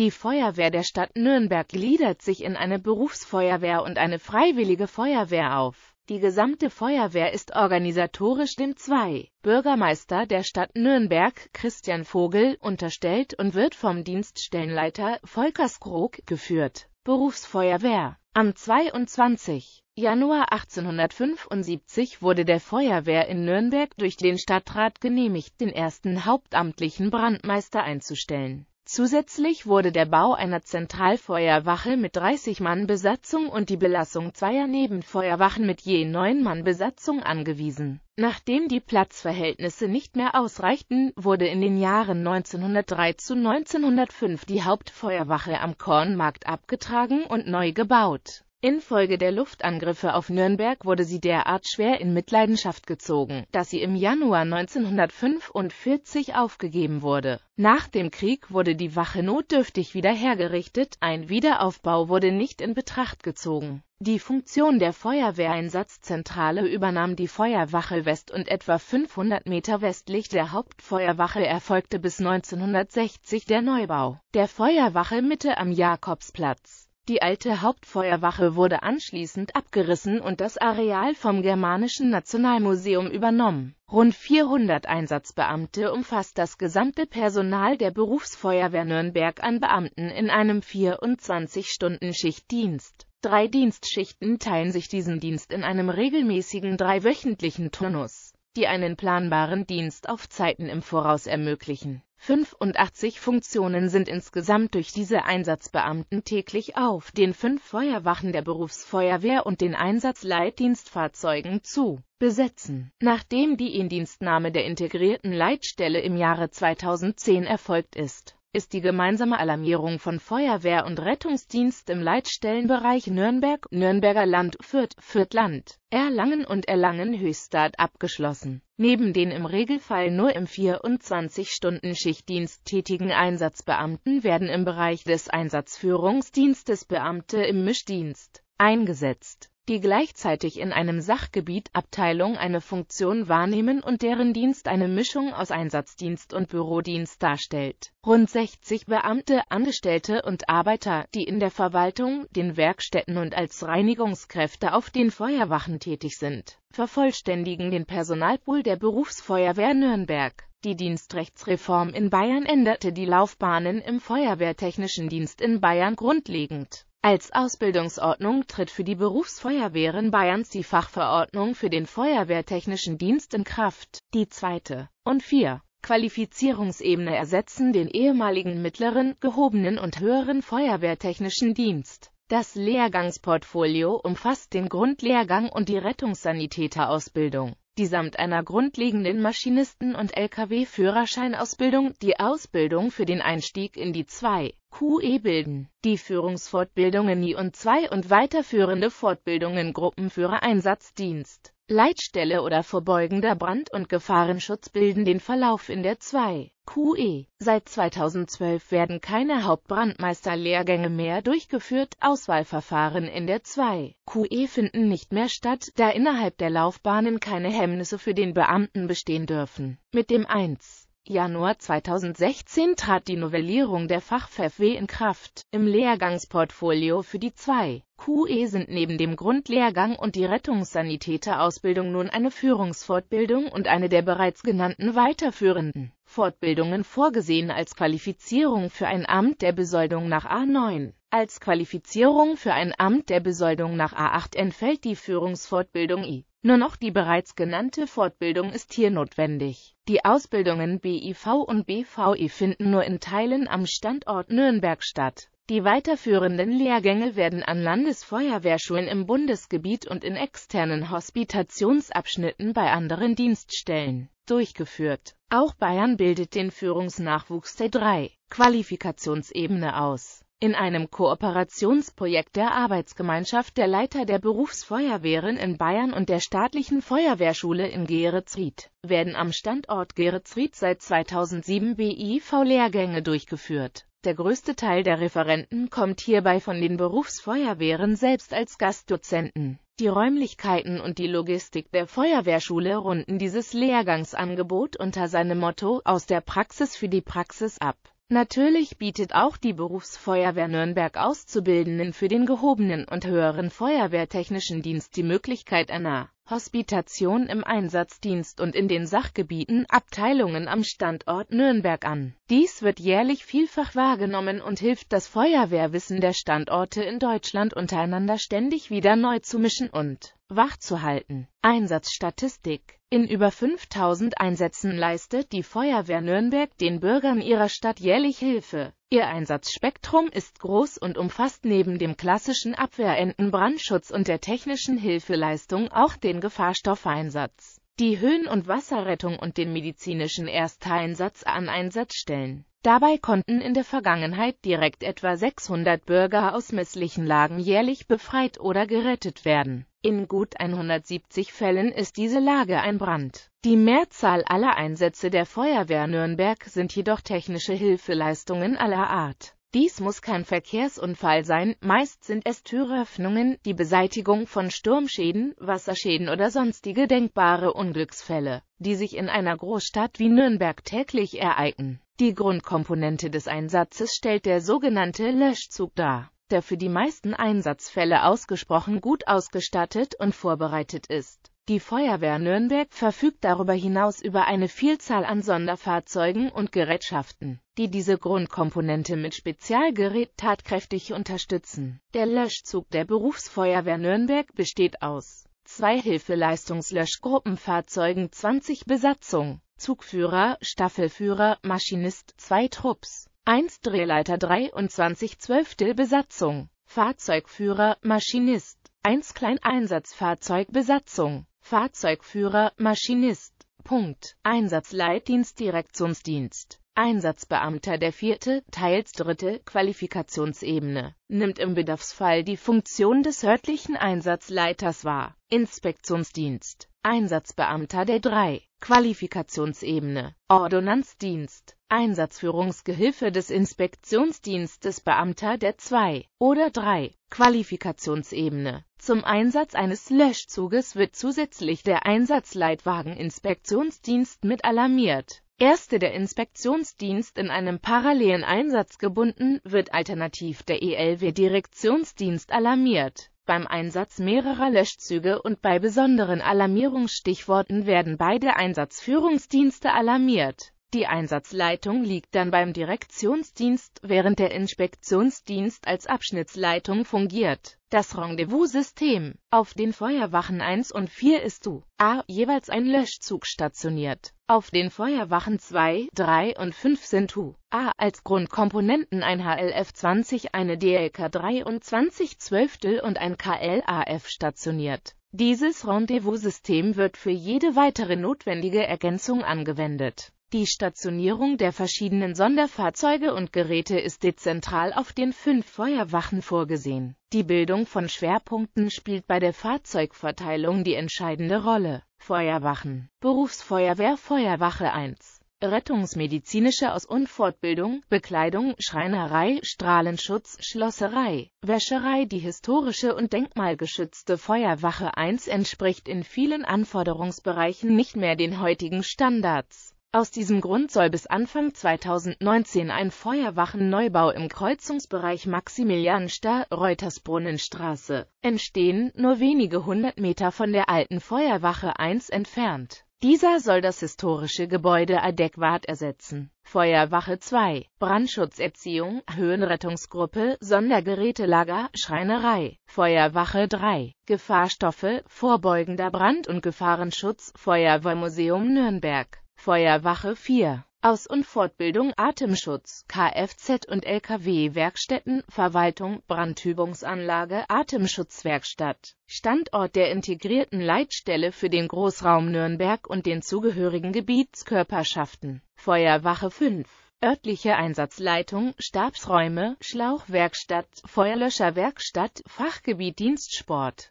Die Feuerwehr der Stadt Nürnberg gliedert sich in eine Berufsfeuerwehr und eine freiwillige Feuerwehr auf. Die gesamte Feuerwehr ist organisatorisch dem zwei Bürgermeister der Stadt Nürnberg, Christian Vogel, unterstellt und wird vom Dienststellenleiter Volker Skrog geführt. Berufsfeuerwehr Am 22. Januar 1875 wurde der Feuerwehr in Nürnberg durch den Stadtrat genehmigt, den ersten hauptamtlichen Brandmeister einzustellen. Zusätzlich wurde der Bau einer Zentralfeuerwache mit 30 Mann Besatzung und die Belassung zweier Nebenfeuerwachen mit je 9 Mann Besatzung angewiesen. Nachdem die Platzverhältnisse nicht mehr ausreichten, wurde in den Jahren 1903 zu 1905 die Hauptfeuerwache am Kornmarkt abgetragen und neu gebaut Infolge der Luftangriffe auf Nürnberg wurde sie derart schwer in Mitleidenschaft gezogen, dass sie im Januar 1945 aufgegeben wurde. Nach dem Krieg wurde die Wache notdürftig wieder hergerichtet, ein Wiederaufbau wurde nicht in Betracht gezogen. Die Funktion der Feuerwehreinsatzzentrale übernahm die Feuerwache West und etwa 500 Meter westlich der Hauptfeuerwache erfolgte bis 1960 der Neubau der Feuerwache Mitte am Jakobsplatz. Die alte Hauptfeuerwache wurde anschließend abgerissen und das Areal vom Germanischen Nationalmuseum übernommen. Rund 400 Einsatzbeamte umfasst das gesamte Personal der Berufsfeuerwehr Nürnberg an Beamten in einem 24-Stunden-Schichtdienst. Drei Dienstschichten teilen sich diesen Dienst in einem regelmäßigen dreiwöchentlichen Turnus, die einen planbaren Dienst auf Zeiten im Voraus ermöglichen 85 Funktionen sind insgesamt durch diese Einsatzbeamten täglich auf den fünf Feuerwachen der Berufsfeuerwehr und den Einsatzleitdienstfahrzeugen zu besetzen. Nachdem die Indienstnahme der integrierten Leitstelle im Jahre 2010 erfolgt ist ist die gemeinsame Alarmierung von Feuerwehr und Rettungsdienst im Leitstellenbereich Nürnberg, Nürnberger Land, Fürth, Fürthland, Erlangen und Erlangen-Höchstadt abgeschlossen. Neben den im Regelfall nur im 24-Stunden-Schichtdienst tätigen Einsatzbeamten werden im Bereich des Einsatzführungsdienstes Beamte im Mischdienst eingesetzt die gleichzeitig in einem Sachgebiet Abteilung eine Funktion wahrnehmen und deren Dienst eine Mischung aus Einsatzdienst und Bürodienst darstellt. Rund 60 Beamte, Angestellte und Arbeiter, die in der Verwaltung, den Werkstätten und als Reinigungskräfte auf den Feuerwachen tätig sind, vervollständigen den Personalpool der Berufsfeuerwehr Nürnberg. Die Dienstrechtsreform in Bayern änderte die Laufbahnen im feuerwehrtechnischen Dienst in Bayern grundlegend. Als Ausbildungsordnung tritt für die Berufsfeuerwehren Bayerns die Fachverordnung für den Feuerwehrtechnischen Dienst in Kraft. Die zweite und vier Qualifizierungsebene ersetzen den ehemaligen mittleren, gehobenen und höheren Feuerwehrtechnischen Dienst. Das Lehrgangsportfolio umfasst den Grundlehrgang und die Rettungssanitäterausbildung die samt einer grundlegenden Maschinisten- und Lkw-Führerscheinausbildung die Ausbildung für den Einstieg in die 2 QE bilden. Die Führungsfortbildungen I und II und weiterführende Fortbildungen Gruppenführer-Einsatzdienst Leitstelle oder vorbeugender Brand- und Gefahrenschutz bilden den Verlauf in der 2. QE. Seit 2012 werden keine Hauptbrandmeisterlehrgänge mehr durchgeführt, Auswahlverfahren in der 2. QE finden nicht mehr statt, da innerhalb der Laufbahnen keine Hemmnisse für den Beamten bestehen dürfen. Mit dem 1. Januar 2016 trat die Novellierung der Fach-FW in Kraft. Im Lehrgangsportfolio für die 2 QE sind neben dem Grundlehrgang und die Rettungssanitäterausbildung nun eine Führungsfortbildung und eine der bereits genannten weiterführenden Fortbildungen vorgesehen als Qualifizierung für ein Amt der Besoldung nach A9. Als Qualifizierung für ein Amt der Besoldung nach A8 entfällt die Führungsfortbildung I. Nur noch die bereits genannte Fortbildung ist hier notwendig. Die Ausbildungen BIV und BVI finden nur in Teilen am Standort Nürnberg statt. Die weiterführenden Lehrgänge werden an Landesfeuerwehrschulen im Bundesgebiet und in externen Hospitationsabschnitten bei anderen Dienststellen durchgeführt. Auch Bayern bildet den Führungsnachwuchs der 3 Qualifikationsebene aus. In einem Kooperationsprojekt der Arbeitsgemeinschaft der Leiter der Berufsfeuerwehren in Bayern und der staatlichen Feuerwehrschule in Geretsried werden am Standort Geretsried seit 2007 BIV-Lehrgänge durchgeführt. Der größte Teil der Referenten kommt hierbei von den Berufsfeuerwehren selbst als Gastdozenten. Die Räumlichkeiten und die Logistik der Feuerwehrschule runden dieses Lehrgangsangebot unter seinem Motto aus der Praxis für die Praxis ab. Natürlich bietet auch die Berufsfeuerwehr Nürnberg Auszubildenden für den gehobenen und höheren feuerwehrtechnischen Dienst die Möglichkeit einer Hospitation im Einsatzdienst und in den Sachgebieten Abteilungen am Standort Nürnberg an. Dies wird jährlich vielfach wahrgenommen und hilft das Feuerwehrwissen der Standorte in Deutschland untereinander ständig wieder neu zu mischen und wachzuhalten. Einsatzstatistik in über 5000 Einsätzen leistet die Feuerwehr Nürnberg den Bürgern ihrer Stadt jährlich Hilfe. Ihr Einsatzspektrum ist groß und umfasst neben dem klassischen Abwehrentenbrandschutz und der technischen Hilfeleistung auch den Gefahrstoffeinsatz, die Höhen- und Wasserrettung und den medizinischen Ersteinsatz an Einsatzstellen. Dabei konnten in der Vergangenheit direkt etwa 600 Bürger aus misslichen Lagen jährlich befreit oder gerettet werden in gut 170 Fällen ist diese Lage ein Brand. Die Mehrzahl aller Einsätze der Feuerwehr Nürnberg sind jedoch technische Hilfeleistungen aller Art. Dies muss kein Verkehrsunfall sein, meist sind es Türöffnungen, die Beseitigung von Sturmschäden, Wasserschäden oder sonstige denkbare Unglücksfälle, die sich in einer Großstadt wie Nürnberg täglich ereignen. Die Grundkomponente des Einsatzes stellt der sogenannte Löschzug dar der für die meisten Einsatzfälle ausgesprochen gut ausgestattet und vorbereitet ist. Die Feuerwehr Nürnberg verfügt darüber hinaus über eine Vielzahl an Sonderfahrzeugen und Gerätschaften, die diese Grundkomponente mit Spezialgerät tatkräftig unterstützen. Der Löschzug der Berufsfeuerwehr Nürnberg besteht aus zwei Hilfeleistungslöschgruppenfahrzeugen 20 Besatzung, Zugführer, Staffelführer, Maschinist, zwei Trupps. 1 Drehleiter 23 Zwölftel Besatzung, Fahrzeugführer, Maschinist, 1 Kleineinsatzfahrzeug Besatzung, Fahrzeugführer, Maschinist Punkt. Einsatzleitdienstdirektionsdienst. Einsatzbeamter der vierte, teils dritte Qualifikationsebene, nimmt im Bedarfsfall die Funktion des örtlichen Einsatzleiters wahr. Inspektionsdienst Einsatzbeamter der drei Qualifikationsebene. Ordonnanzdienst. Einsatzführungsgehilfe des Inspektionsdienstes Beamter der zwei oder drei Qualifikationsebene. Zum Einsatz eines Löschzuges wird zusätzlich der Einsatzleitwagen-Inspektionsdienst mit alarmiert. Erste der Inspektionsdienst in einem parallelen Einsatz gebunden, wird alternativ der ELW-Direktionsdienst alarmiert. Beim Einsatz mehrerer Löschzüge und bei besonderen Alarmierungsstichworten werden beide Einsatzführungsdienste alarmiert. Die Einsatzleitung liegt dann beim Direktionsdienst, während der Inspektionsdienst als Abschnittsleitung fungiert das Rendezvous-System auf den Feuerwachen 1 und 4 ist zu a. jeweils ein Löschzug stationiert. Auf den Feuerwachen 2, 3 und 5 sind u a. als Grundkomponenten ein HLF-20, eine DLK-23 Zwölftel und ein KLAF stationiert. Dieses Rendezvous-System wird für jede weitere notwendige Ergänzung angewendet die Stationierung der verschiedenen Sonderfahrzeuge und Geräte ist dezentral auf den fünf Feuerwachen vorgesehen. Die Bildung von Schwerpunkten spielt bei der Fahrzeugverteilung die entscheidende Rolle. Feuerwachen Berufsfeuerwehr Feuerwache 1 Rettungsmedizinische Aus- und Fortbildung, Bekleidung, Schreinerei, Strahlenschutz, Schlosserei, Wäscherei Die historische und denkmalgeschützte Feuerwache 1 entspricht in vielen Anforderungsbereichen nicht mehr den heutigen Standards. Aus diesem Grund soll bis Anfang 2019 ein Feuerwachen-Neubau im Kreuzungsbereich maximilianstadt reutersbrunnenstraße entstehen, nur wenige hundert Meter von der alten Feuerwache 1 entfernt. Dieser soll das historische Gebäude adäquat ersetzen. Feuerwache 2, Brandschutzerziehung, Höhenrettungsgruppe, Sondergerätelager, Schreinerei. Feuerwache 3, Gefahrstoffe, vorbeugender Brand- und Gefahrenschutz, Feuerwehrmuseum Nürnberg. Feuerwache 4 aus- und Fortbildung, Atemschutz, Kfz- und Lkw-Werkstätten, Verwaltung, Brandübungsanlage, Atemschutzwerkstatt, Standort der integrierten Leitstelle für den Großraum Nürnberg und den zugehörigen Gebietskörperschaften, Feuerwache 5. Örtliche Einsatzleitung, Stabsräume, Schlauchwerkstatt, Feuerlöscherwerkstatt, Fachgebiet Dienstsport,